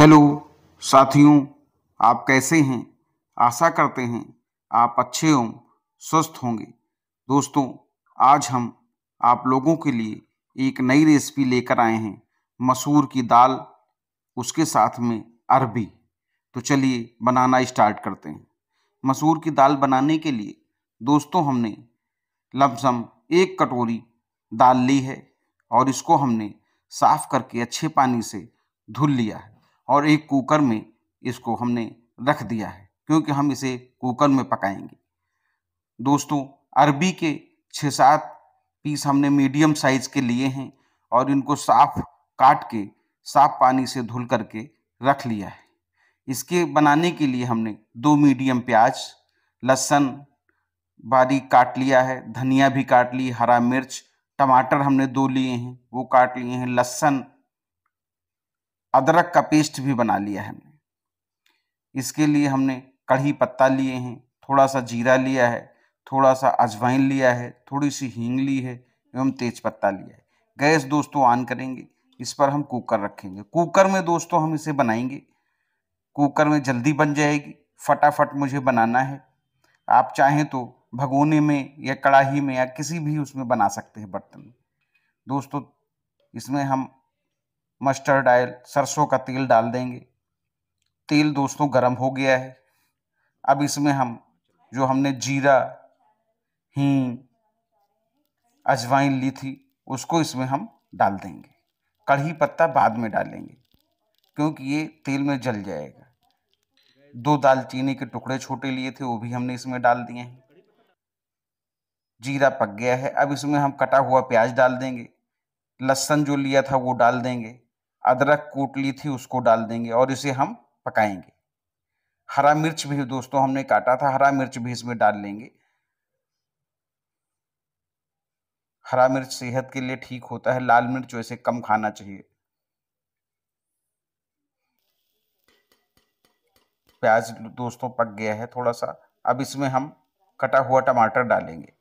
hello साथियों आप कैसे हैं आशा करते हैं आप अच्छे हों, स्वस्थ होंगे दोस्तों आज हम आप लोगों के लिए एक नई रेसिपी लेकर आए हैं मसूर की दाल उसके साथ में अरबी तो चलिए बनाना स्टार्ट करते हैं मसूर की दाल बनाने के लिए दोस्तों हमने लमसम एक कटोरी दाल ली है और इसको हमने साफ़ करके अच्छे पानी से धुल लिया है और एक कुकर में इसको हमने रख दिया है क्योंकि हम इसे कुकर में पकाएंगे दोस्तों अरबी के छः सात पीस हमने मीडियम साइज के लिए हैं और इनको साफ काट के साफ पानी से धुल करके रख लिया है इसके बनाने के लिए हमने दो मीडियम प्याज लहसुन बारीक काट लिया है धनिया भी काट ली हरा मिर्च टमाटर हमने दो लिए हैं वो काट लिए हैं लहसुन अदरक का पेस्ट भी बना लिया है हमने इसके लिए हमने कढ़ी पत्ता लिए हैं थोड़ा सा जीरा लिया है थोड़ा सा अजवाइन लिया है थोड़ी सी हींग ली है एवं तेज पत्ता लिया है गैस दोस्तों ऑन करेंगे इस पर हम कुकर रखेंगे कुकर में दोस्तों हम इसे बनाएंगे कुकर में जल्दी बन जाएगी फटाफट मुझे बनाना है आप चाहें तो भगोने में या कड़ाही में या किसी भी उसमें बना सकते हैं बर्तन में दोस्तों इसमें हम मस्टर्ड ऑयल सरसों का तेल डाल देंगे तेल दोस्तों गर्म हो गया है अब इसमें हम जो हमने जीरा हींग अजवाइन ली थी उसको इसमें हम डाल देंगे कढ़ी पत्ता बाद में डालेंगे क्योंकि ये तेल में जल जाएगा दो दालचीनी के टुकड़े छोटे लिए थे वो भी हमने इसमें डाल दिए हैं जीरा पक गया है अब इसमें हम कटा हुआ प्याज डाल देंगे लहसन जो लिया था वो डाल देंगे अदरक कूट ली थी उसको डाल देंगे और इसे हम पकाएंगे हरा मिर्च भी दोस्तों हमने काटा था हरा मिर्च भी इसमें डाल लेंगे हरा मिर्च सेहत के लिए ठीक होता है लाल मिर्च वैसे कम खाना चाहिए प्याज दोस्तों पक गया है थोड़ा सा अब इसमें हम कटा हुआ टमाटर डालेंगे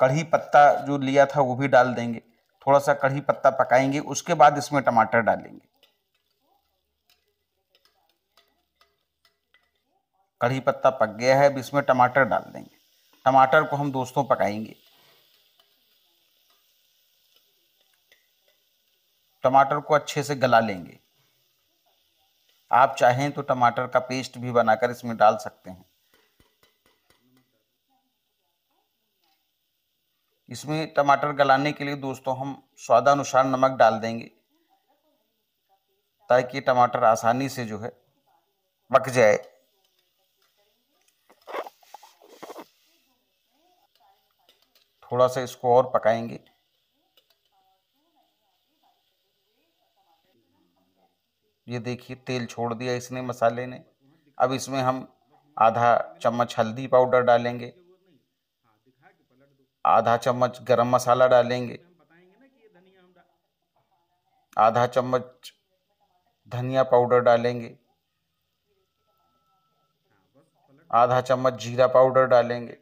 कढ़ी पत्ता जो लिया था वो भी डाल देंगे थोड़ा सा कढ़ी पत्ता पकाएंगे उसके बाद इसमें टमाटर डालेंगे कढ़ी पत्ता पक गया है अब इसमें टमाटर डाल देंगे टमाटर को हम दोस्तों पकाएंगे टमाटर को अच्छे से गला लेंगे आप चाहें तो टमाटर का पेस्ट भी बनाकर इसमें डाल सकते हैं इसमें टमाटर गलाने के लिए दोस्तों हम स्वादानुसार नमक डाल देंगे ताकि टमाटर आसानी से जो है पक जाए थोड़ा सा इसको और पकाएंगे ये देखिए तेल छोड़ दिया इसने मसाले ने अब इसमें हम आधा चम्मच हल्दी पाउडर डालेंगे आधा चम्मच गरम मसाला डालेंगे आधा चम्मच धनिया पाउडर डालेंगे आधा चम्मच जीरा पाउडर डालेंगे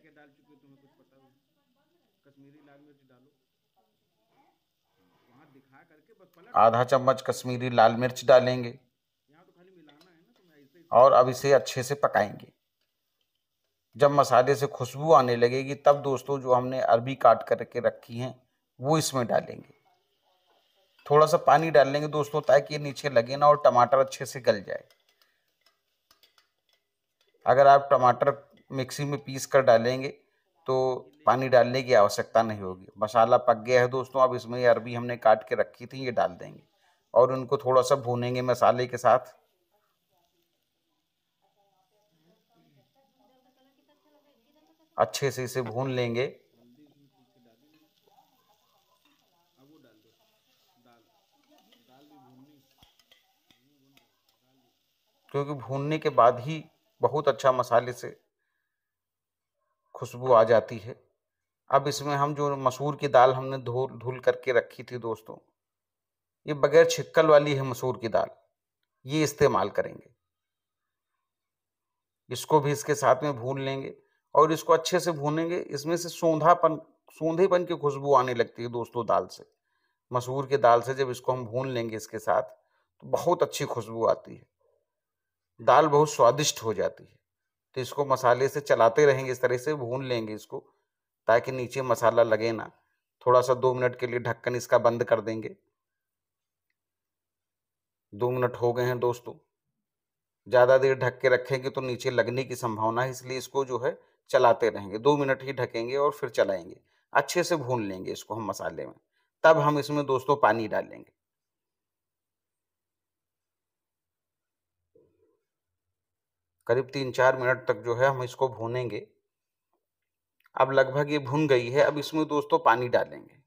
आधा चम्मच कश्मीरी लाल मिर्च डालेंगे और अब इसे अच्छे से पकाएंगे जब मसाले से खुशबू आने लगेगी तब दोस्तों जो हमने अरबी काट करके रखी हैं वो इसमें डालेंगे थोड़ा सा पानी डाल लेंगे दोस्तों ताकि ये नीचे लगे ना और टमाटर अच्छे से गल जाए अगर आप टमाटर मिक्सी में पीस कर डालेंगे तो पानी डालने की आवश्यकता नहीं होगी मसाला पक गया है दोस्तों अब इसमें अरबी हमने काट के रखी थी ये डाल देंगे और उनको थोड़ा सा भूनेंगे मसाले के साथ अच्छे से इसे भून लेंगे क्योंकि भूनने के बाद ही बहुत अच्छा मसाले से खुशबू आ जाती है अब इसमें हम जो मसूर की दाल हमने धोल धुल करके रखी थी दोस्तों ये बगैर छिक्कल वाली है मसूर की दाल ये इस्तेमाल करेंगे इसको भी इसके साथ में भून लेंगे और इसको अच्छे से भूनेंगे इसमें से सौंधापन सौंधेपन की खुशबू आने लगती है दोस्तों दाल से मसूर के दाल से जब इसको हम भून लेंगे इसके साथ तो बहुत अच्छी खुशबू आती है दाल बहुत स्वादिष्ट हो जाती है तो इसको मसाले से चलाते रहेंगे इस तरह से भून लेंगे इसको ताकि नीचे मसाला लगे ना थोड़ा सा दो मिनट के लिए ढक्कन इसका बंद कर देंगे दो मिनट हो गए हैं दोस्तों ज़्यादा देर ढक के रखेंगे तो नीचे लगने की संभावना है इसलिए इसको जो है चलाते रहेंगे दो मिनट ही ढकेंगे और फिर चलाएंगे अच्छे से भून लेंगे इसको हम मसाले में तब हम इसमें दोस्तों पानी डालेंगे करीब तीन चार मिनट तक जो है हम इसको भूनेंगे अब लगभग ये भून गई है अब इसमें दोस्तों पानी डालेंगे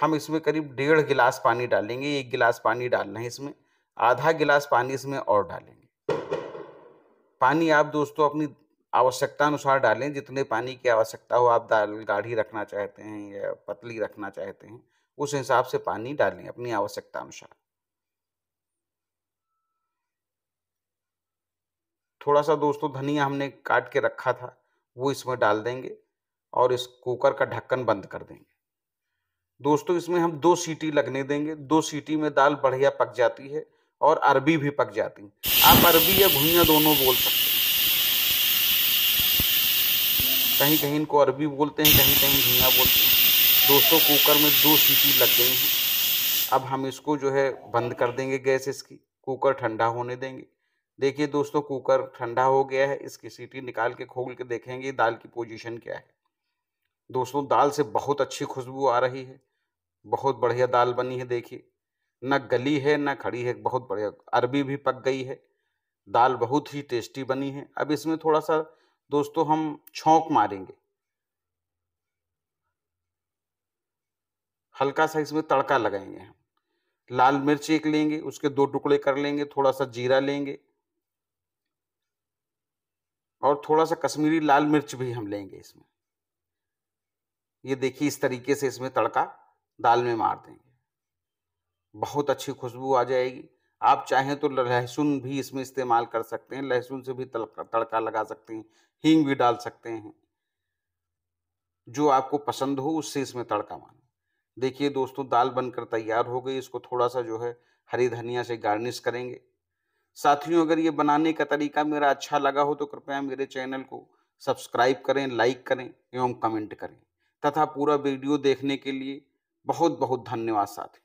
हम इसमें करीब डेढ़ गिलास पानी डालेंगे एक गिलास पानी डालना है इसमें आधा गिलास पानी इसमें और डालेंगे पानी आप दोस्तों अपनी आवश्यकता अनुसार डालें जितने पानी की आवश्यकता हो आप दाल गाढ़ी रखना चाहते हैं या पतली रखना चाहते हैं उस हिसाब से पानी डालें अपनी आवश्यकता अनुसार थोड़ा सा दोस्तों धनिया हमने काट के रखा था वो इसमें डाल देंगे और इस कुकर का ढक्कन बंद कर देंगे दोस्तों इसमें हम दो सीटी लगने देंगे दो सीटी में दाल बढ़िया पक जाती है और अरबी भी पक जाती आप अरबी या भुइयाँ दोनों बोल सकते हैं कहीं कहीं इनको अरबी बोलते हैं कहीं कहीं भुइयाँ बोलते हैं दोस्तों कुकर में दो सीटी लग गई हैं अब हम इसको जो है बंद कर देंगे गैस इसकी कुकर ठंडा होने देंगे देखिए दोस्तों कुकर ठंडा हो गया है इसकी सीटी निकाल के खोल के देखेंगे दाल की पोजीशन क्या है दोस्तों दाल से बहुत अच्छी खुशबू आ रही है बहुत बढ़िया दाल बनी है देखिए न गली है न खड़ी है बहुत बढ़िया अरबी भी पक गई है दाल बहुत ही टेस्टी बनी है अब इसमें थोड़ा सा दोस्तों हम छोंक मारेंगे हल्का सा इसमें तड़का लगाएंगे हम लाल मिर्च एक लेंगे उसके दो टुकड़े कर लेंगे थोड़ा सा जीरा लेंगे और थोड़ा सा कश्मीरी लाल मिर्च भी हम लेंगे इसमें ये देखिए इस तरीके से इसमें तड़का दाल में मार देंगे बहुत अच्छी खुशबू आ जाएगी आप चाहें तो लहसुन भी इसमें इस्तेमाल कर सकते हैं लहसुन से भी तड़का लगा सकते हैं हींग भी डाल सकते हैं जो आपको पसंद हो उससे इसमें तड़का मारें देखिए दोस्तों दाल बनकर तैयार हो गई इसको थोड़ा सा जो है हरी धनिया से गार्निश करेंगे साथियों अगर ये बनाने का तरीका मेरा अच्छा लगा हो तो कृपया मेरे चैनल को सब्सक्राइब करें लाइक करें एवं कमेंट करें तथा पूरा वीडियो देखने के लिए बहुत बहुत धन्यवाद साथियों